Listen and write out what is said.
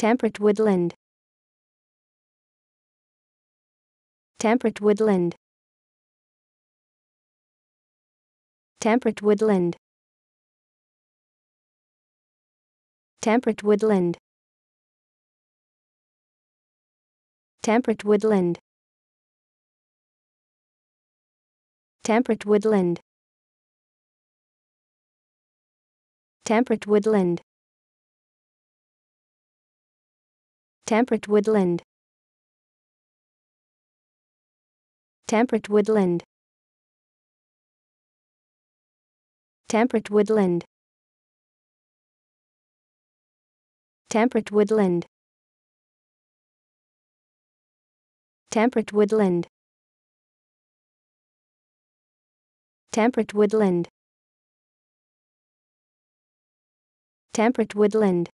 Temperate woodland. Temperate woodland. Temperate woodland. Temperate woodland. Temperate woodland. Temperate woodland. Temperate woodland. Temperate woodland. Temperate woodland. Temperate woodland. Temperate woodland. Temperate woodland. Temperate woodland. Temperate woodland.